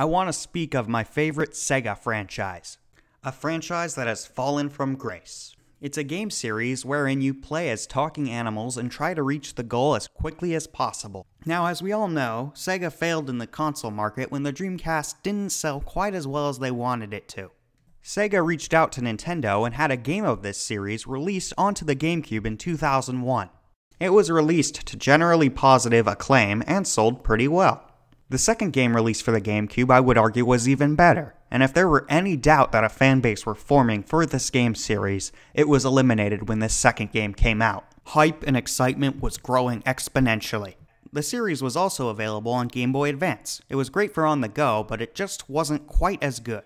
I want to speak of my favorite Sega franchise, a franchise that has fallen from grace. It's a game series wherein you play as talking animals and try to reach the goal as quickly as possible. Now, as we all know, Sega failed in the console market when the Dreamcast didn't sell quite as well as they wanted it to. Sega reached out to Nintendo and had a game of this series released onto the GameCube in 2001. It was released to generally positive acclaim and sold pretty well. The second game released for the GameCube, I would argue, was even better, and if there were any doubt that a fanbase were forming for this game series, it was eliminated when this second game came out. Hype and excitement was growing exponentially. The series was also available on Game Boy Advance. It was great for on the go, but it just wasn't quite as good.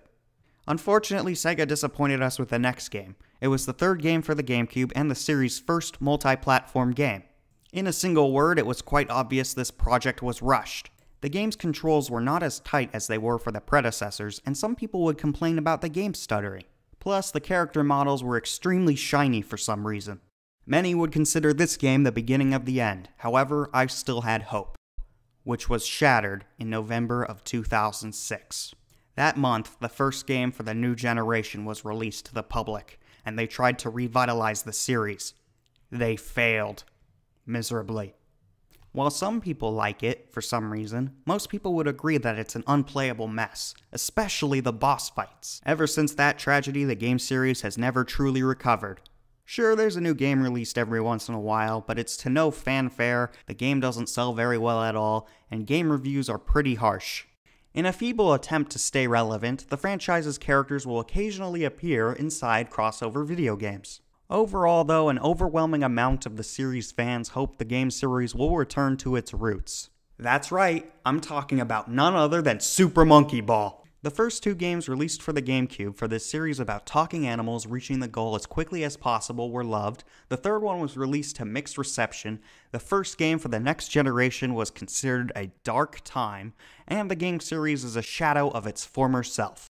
Unfortunately, Sega disappointed us with the next game. It was the third game for the GameCube and the series' first multi platform game. In a single word, it was quite obvious this project was rushed. The game's controls were not as tight as they were for the predecessors, and some people would complain about the game stuttering. Plus, the character models were extremely shiny for some reason. Many would consider this game the beginning of the end, however, I still had hope, which was shattered in November of 2006. That month, the first game for the new generation was released to the public, and they tried to revitalize the series. They failed. Miserably. While some people like it, for some reason, most people would agree that it's an unplayable mess, especially the boss fights. Ever since that tragedy, the game series has never truly recovered. Sure, there's a new game released every once in a while, but it's to no fanfare, the game doesn't sell very well at all, and game reviews are pretty harsh. In a feeble attempt to stay relevant, the franchise's characters will occasionally appear inside crossover video games. Overall, though, an overwhelming amount of the series fans hope the game series will return to its roots. That's right, I'm talking about none other than Super Monkey Ball. The first two games released for the GameCube for this series about talking animals reaching the goal as quickly as possible were loved. The third one was released to mixed reception. The first game for the next generation was considered a dark time, and the game series is a shadow of its former self.